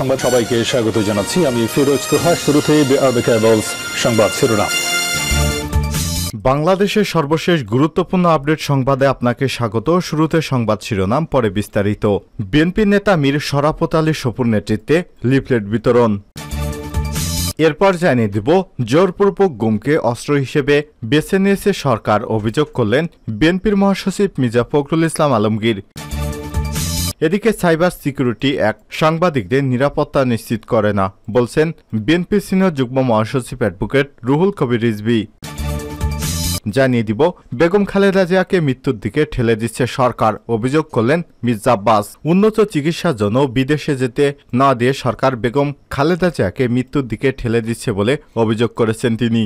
সংবাদ সবাইকে স্বাগত জানাচ্ছি আমি ফিরোজ তোহা শুরুতে সংবাদ শিরোনাম বাংলাদেশের সর্বশেষ গুরুত্বপূর্ণ আপডেট সংবাদে আপনাকে স্বাগত শুরুতে সংবাদ শিরোনাম পরে বিস্তারিত বিএনপি নেতা মীর সরাপত আলী সপুর নেতৃত্বে লিফলেট বিতরণ এরপর জানিয়ে দিব জোরপূর্বক গুমকে অস্ত্র হিসেবে বেছে নিয়েছে সরকার অভিযোগ করলেন বিএনপির মহাসচিব মির্জা ফখরুল ইসলাম আলমগীর এদিকে সাইবার সিকিউরিটি এক সাংবাদিকদের নিরাপত্তা নিশ্চিত করে না বলছেন বিএনপি সিনিয়র যুগ্ম মহাসচিব অ্যাডভোকেট রুহুল কবির রিজবি জানিয়ে দিব বেগম খালেদা জিয়াকে মৃত্যুর দিকে ঠেলে দিচ্ছে সরকার অভিযোগ করলেন মির্জা আব্বাস উন্নত চিকিৎসার জন্য বিদেশে যেতে না দিয়ে সরকার বেগম খালেদা জিয়াকে মৃত্যুর দিকে ঠেলে দিচ্ছে বলে অভিযোগ করেছেন তিনি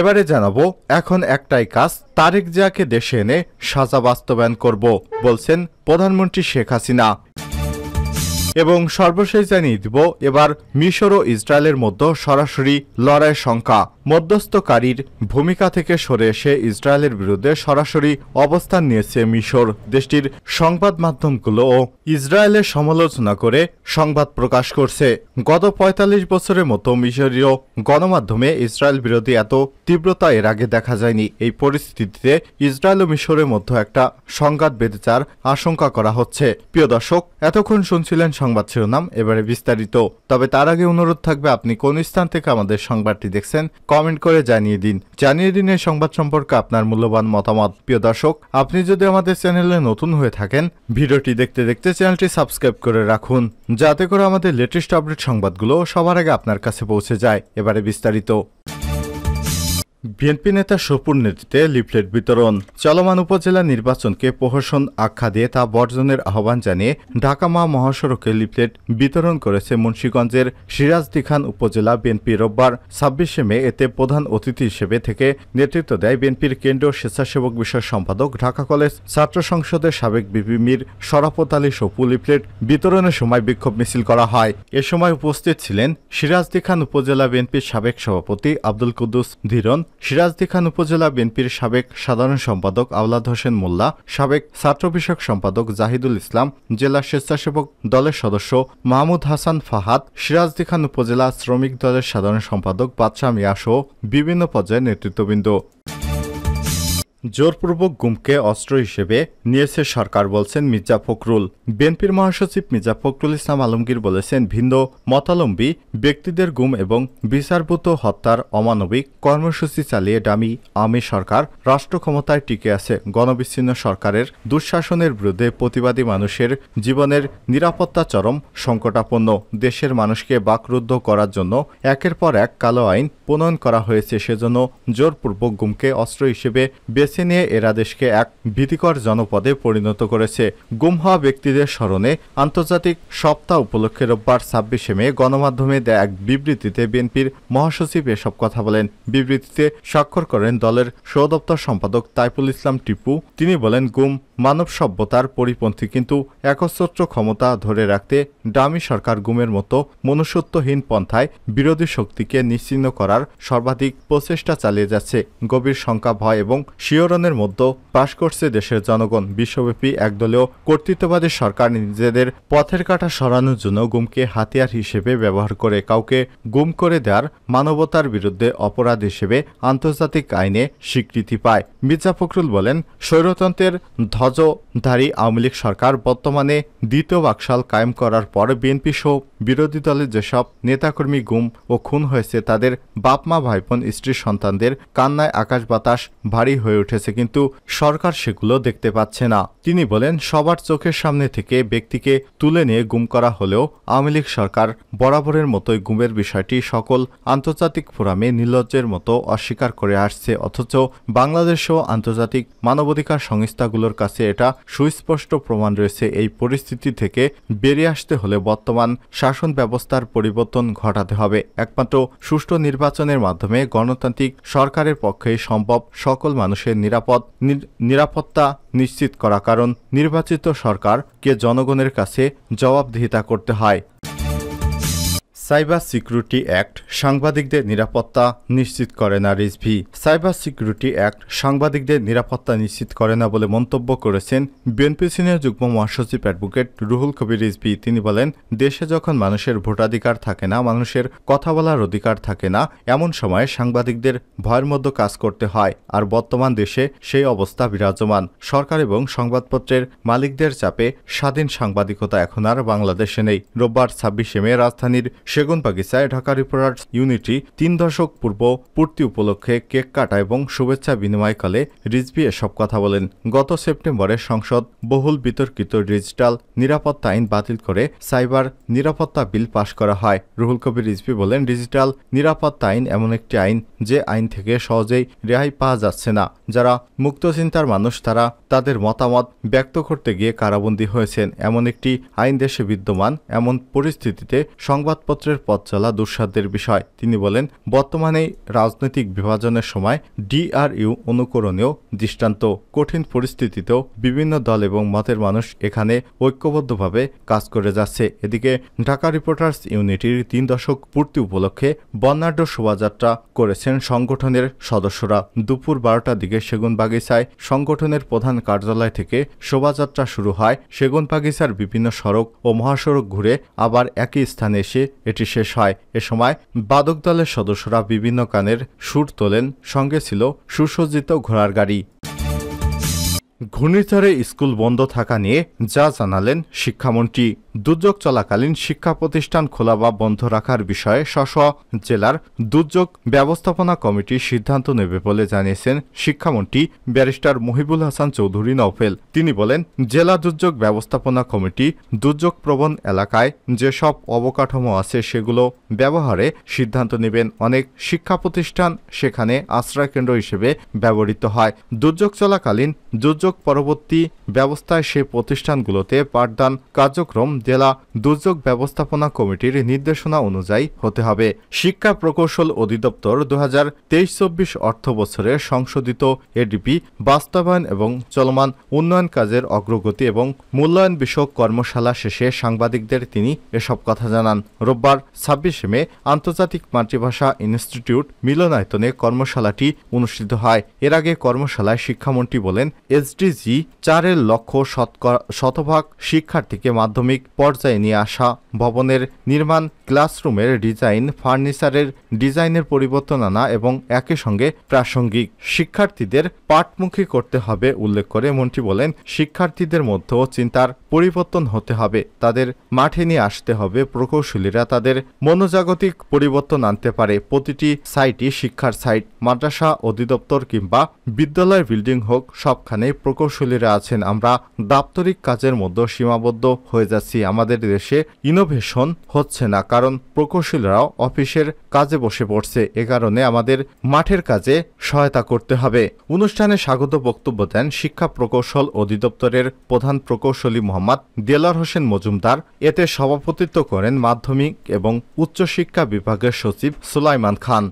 এবারে জানাবো এখন একটাই কাজ তারেক জিয়াকে দেশে এনে সাজা বাস্তবায়ন করব বলছেন প্রধানমন্ত্রী শেখ হাসিনা এবং সর্বশেষ জানিয়ে দিব এবার মিশর ও ইসরায়েলের মধ্যে সরাসরি লড়াই সংখ্যা মধ্যস্থকারীর ভূমিকা থেকে সরে এসে ইসরায়েলের বিরুদ্ধে সরাসরি অবস্থান নিয়েছে মিশর দেশটির সংবাদ মাধ্যমগুলো ও ইসরায়েলের সমালোচনা করে সংবাদ প্রকাশ করছে গত ৪৫ বছরের মতো মিশরীয় গণমাধ্যমে ইসরায়েল বিরোধী এত তীব্রতা এর আগে দেখা যায়নি এই পরিস্থিতিতে ইসরায়েল ও মিশরের মধ্যে একটা সংঘাত বেঁধে আশঙ্কা করা হচ্ছে প্রিয় দর্শক এতক্ষণ শুনছিলেন সংবাদ শিরোনাম এবারে বিস্তারিত তবে তার আগে অনুরোধ থাকবে আপনি কোন স্থান থেকে আমাদের সংবাদটি দেখছেন কমেন্ট করে জানিয়ে দিন জানিয়ে দিন এই সংবাদ সম্পর্কে আপনার মূল্যবান মতামত প্রিয় দর্শক আপনি যদি আমাদের চ্যানেলে নতুন হয়ে থাকেন ভিডিওটি দেখতে দেখতে চ্যানেলটি সাবস্ক্রাইব করে রাখুন যাতে করে আমাদের লেটেস্ট আপডেট সংবাদগুলো সবার আগে আপনার কাছে পৌঁছে যায় এবারে বিস্তারিত বিএনপি নেতা সপুর নেতৃত্বে লিফলেট বিতরণ চলমান উপজেলা নির্বাচনকে প্রহসন আখ্যা দিয়ে তা বর্জনের আহ্বান জানিয়ে ঢাকা মা মহাসড়কে লিফলেট বিতরণ করেছে মুন্সীগঞ্জের সিরাজদিখান উপজেলা বিএনপি রোববার ছাব্বিশে মে এতে প্রধান অতিথি হিসেবে থেকে নেতৃত্ব দেয় বিএনপির কেন্দ্রীয় স্বেচ্ছাসেবক বিষয় সম্পাদক ঢাকা কলেজ ছাত্র সংসদের সাবেক বিপি মীর শরাফত আলী সপু লিফলেট বিতরণের সময় বিক্ষোভ মিছিল করা হয় এ সময় উপস্থিত ছিলেন সিরাজদিখান উপজেলা বিএনপির সাবেক সভাপতি আব্দুল কুদ্দুস ধীরন সিরাজদি খান উপজেলা বিএনপির সাবেক সাধারণ সম্পাদক আওলাদ হোসেন মোল্লা সাবেক ছাত্র বিষয়ক সম্পাদক জাহিদুল ইসলাম জেলা স্বেচ্ছাসেবক দলের সদস্য মাহমুদ হাসান ফাহাদ সিরাজদি খান উপজেলা শ্রমিক দলের সাধারণ সম্পাদক বাদশাহ মিয়াসহ বিভিন্ন পর্যায়ের নেতৃত্ববৃন্দ জোরপূর্বক গুমকে অস্ত্র হিসেবে নিয়েছে সরকার বলছেন মির্জা ফখরুল বিএনপির মহাসচিব মির্জা ফখরুল ইসলাম আলমগীর বলেছেন ভিন্ন মতালম্বী ব্যক্তিদের গুম এবং বিচারভূত হত্যার অমানবিক কর্মসূচি চালিয়ে ডামি আমি সরকার রাষ্ট্র ক্ষমতায় টিকে আছে গণবিচ্ছিন্ন সরকারের দুঃশাসনের বিরুদ্ধে প্রতিবাদী মানুষের জীবনের নিরাপত্তা চরম সংকটাপন্ন দেশের মানুষকে বাকরুদ্ধ করার জন্য একের পর এক কালো আইন প্রণয়ন করা হয়েছে সেজন্য জোরপূর্বক গুমকে অস্ত্র হিসেবে বেছে বেছে নিয়ে এরা দেশকে এক ভীতিকর জনপদে পরিণত করেছে গুম হওয়া ব্যক্তিদের স্মরণে আন্তর্জাতিক সপ্তাহ উপলক্ষে রোববার ছাব্বিশে মে গণমাধ্যমে দেয় এক বিবৃতিতে বিএনপির মহাসচিব এসব কথা বলেন বিবৃতিতে স্বাক্ষর করেন দলের সদপ্তর সম্পাদক তাইপুল ইসলাম টিপু তিনি বলেন গুম মানব সভ্যতার পরিপন্থী কিন্তু একস্ত্র ক্ষমতা ধরে রাখতে ডামি সরকার গুমের মতো মনুষ্যত্বহীন পন্থায় বিরোধী শক্তিকে নিশ্চিহ্ন করার সর্বাধিক প্রচেষ্টা চালিয়ে যাচ্ছে গভীর শঙ্কা ভয় এবং শিয়রণের মধ্যে বাস করছে দেশের জনগণ বিশ্বব্যাপী একদলীয় কর্তৃত্ববাদী সরকার নিজেদের পথের কাটা সরানোর জন্য গুমকে হাতিয়ার হিসেবে ব্যবহার করে কাউকে গুম করে দেওয়ার মানবতার বিরুদ্ধে অপরাধ হিসেবে আন্তর্জাতিক আইনে স্বীকৃতি পায় মির্জা ফখরুল বলেন স্বৈরতন্ত্রের ধ ধ্বজধারী আওয়ামী লীগ সরকার বর্তমানে দ্বিতীয় বাকশাল কায়েম করার পর বিএনপি সহ বিরোধী দলের যেসব নেতাকর্মী গুম ও খুন হয়েছে তাদের বাপমা ভাইপন স্ত্রী সন্তানদের কান্নায় আকাশ বাতাস ভারী হয়ে উঠেছে কিন্তু সরকার সেগুলো দেখতে পাচ্ছে না তিনি বলেন সবার চোখের সামনে থেকে ব্যক্তিকে তুলে নিয়ে গুম করা হলেও আওয়ামী লীগ সরকার বরাবরের মতোই গুমের বিষয়টি সকল আন্তর্জাতিক ফোরামে নির্লজ্জের মতো অস্বীকার করে আসছে অথচ বাংলাদেশ ও আন্তর্জাতিক মানবাধিকার সংস্থাগুলোর কাছে কাছে এটা সুস্পষ্ট প্রমাণ রয়েছে এই পরিস্থিতি থেকে বেরিয়ে আসতে হলে বর্তমান শাসন ব্যবস্থার পরিবর্তন ঘটাতে হবে একমাত্র সুষ্ঠু নির্বাচনের মাধ্যমে গণতান্ত্রিক সরকারের পক্ষে সম্ভব সকল মানুষের নিরাপদ নিরাপত্তা নিশ্চিত করা কারণ নির্বাচিত সরকারকে জনগণের কাছে জবাবদিহিতা করতে হয় সাইবার সিকিউরিটি অ্যাক্ট সাংবাদিকদের নিরাপত্তা নিশ্চিত করে না রিজভি সাইবার সিকিউরিটি অ্যাক্ট সাংবাদিকদের নিরাপত্তা নিশ্চিত করে না বলে মন্তব্য করেছেন বিএনপি সিনিয়র যুগ্ম মহাসচিব অ্যাডভোকেট রুহুল কবির রিজভি তিনি বলেন দেশে যখন মানুষের ভোটাধিকার থাকে না মানুষের কথা বলার অধিকার থাকে না এমন সময়ে সাংবাদিকদের ভয়ের মধ্যে কাজ করতে হয় আর বর্তমান দেশে সেই অবস্থা বিরাজমান সরকার এবং সংবাদপত্রের মালিকদের চাপে স্বাধীন সাংবাদিকতা এখন আর বাংলাদেশে নেই রোববার ছাব্বিশে মে রাজধানীর শেখ সেগুনবাগিচায় ঢাকা রিপোর্টার্স ইউনিটি তিন দশক পূর্ব পূর্তি উপলক্ষে কেক কাটা এবং শুভেচ্ছা বিনিময়কালে রিজভি এসব কথা বলেন গত সেপ্টেম্বরে সংসদ বহুল বিতর্কিত ডিজিটাল নিরাপত্তা আইন বাতিল করে সাইবার নিরাপত্তা বিল পাশ করা হয় রুহুল কবির রিজভি বলেন ডিজিটাল নিরাপত্তা আইন এমন একটি আইন যে আইন থেকে সহজেই রেহাই পাওয়া যাচ্ছে না যারা মুক্ত চিন্তার মানুষ তারা তাদের মতামত ব্যক্ত করতে গিয়ে কারাবন্দী হয়েছেন এমন একটি আইন দেশে বিদ্যমান এমন পরিস্থিতিতে সংবাদপত্র গণতন্ত্রের পথ চলা দুঃসাধ্যের বিষয় তিনি বলেন বর্তমানে রাজনৈতিক বিভাজনের সময় ডিআরইউ অনুকরণেও দৃষ্টান্ত কঠিন পরিস্থিতিতেও বিভিন্ন দল এবং মতের মানুষ এখানে ঐক্যবদ্ধভাবে কাজ করে যাচ্ছে এদিকে ঢাকা রিপোর্টার্স ইউনিটির তিন দশক পূর্তি উপলক্ষে বর্ণাঢ্য শোভাযাত্রা করেছেন সংগঠনের সদস্যরা দুপুর বারোটার দিকে সেগুনবাগিচায় সংগঠনের প্রধান কার্যালয় থেকে শোভাযাত্রা শুরু হয় সেগুনবাগিচার বিভিন্ন সড়ক ও মহাসড়ক ঘুরে আবার একই স্থানে এসে এটি শেষ হয় এ সময় বাদক দলের সদস্যরা বিভিন্ন কানের সুর তোলেন সঙ্গে ছিল সুসজ্জিত ঘোড়ার গাড়ি ঘূর্ণিঝড়ে স্কুল বন্ধ থাকা নিয়ে যা জানালেন শিক্ষামন্ত্রী দুর্যোগ চলাকালীন শিক্ষা প্রতিষ্ঠান খোলা বা বন্ধ রাখার বিষয়ে স্ব জেলার দুর্যোগ ব্যবস্থাপনা কমিটি সিদ্ধান্ত নেবে বলে জানিয়েছেন শিক্ষামন্ত্রী ব্যারিস্টার মহিবুল হাসান চৌধুরী নফেল তিনি বলেন জেলা দুর্যোগ ব্যবস্থাপনা কমিটি দুর্যোগ প্রবণ এলাকায় যেসব অবকাঠামো আছে সেগুলো ব্যবহারে সিদ্ধান্ত নেবেন অনেক শিক্ষা প্রতিষ্ঠান সেখানে আশ্রয় কেন্দ্র হিসেবে ব্যবহৃত হয় দুর্যোগ চলাকালীন দুর্যোগ পরবর্তী ব্যবস্থায় সে প্রতিষ্ঠানগুলোতে পাঠদান কার্যক্রম জেলা দুর্যোগ ব্যবস্থাপনা কমিটির নির্দেশনা অনুযায়ী হতে হবে শিক্ষা প্রকৌশল অধিদপ্তর দু হাজার তেইশ চব্বিশ অর্থ বছরে সংশোধিত এডিপি বাস্তবায়ন এবং চলমান উন্নয়ন কাজের অগ্রগতি এবং মূল্যায়ন বিষয়ক কর্মশালা শেষে সাংবাদিকদের তিনি এসব কথা জানান রোববার ছাব্বিশে মে আন্তর্জাতিক মাতৃভাষা ইনস্টিটিউট মিলনায়তনে কর্মশালাটি অনুষ্ঠিত হয় এর আগে কর্মশালায় শিক্ষামন্ত্রী বলেন এসডিজি চারের লক্ষ্য শতভাগ শিক্ষার্থীকে মাধ্যমিক পর্যায়ে নিয়ে আসা ভবনের নির্মাণ ক্লাসরুমের ডিজাইন ফার্নিচারের ডিজাইনের পরিবর্তন আনা এবং একই সঙ্গে প্রাসঙ্গিক শিক্ষার্থীদের পাঠমুখী করতে হবে উল্লেখ করে মন্ত্রী বলেন শিক্ষার্থীদের মধ্যেও চিন্তার পরিবর্তন হতে হবে তাদের মাঠে নিয়ে আসতে হবে প্রকৌশলীরা তাদের মনোজাগতিক পরিবর্তন আনতে পারে প্রতিটি সাইটই শিক্ষার সাইট মাদ্রাসা অধিদপ্তর কিংবা বিদ্যালয় বিল্ডিং হোক সবখানে প্রকৌশলীরা আছেন আমরা দাপ্তরিক কাজের মধ্যে সীমাবদ্ধ হয়ে যাচ্ছি আমাদের দেশে ইনোভেশন হচ্ছে না কারণ প্রকৌশলীরাও অফিসের কাজে বসে পড়ছে এ কারণে আমাদের মাঠের কাজে সহায়তা করতে হবে অনুষ্ঠানে স্বাগত বক্তব্য দেন শিক্ষা প্রকৌশল অধিদপ্তরের প্রধান প্রকৌশলী মোহাম্মদ দেলার হোসেন মজুমদার এতে সভাপতিত্ব করেন মাধ্যমিক এবং উচ্চশিক্ষা বিভাগের সচিব সুলাইমান খান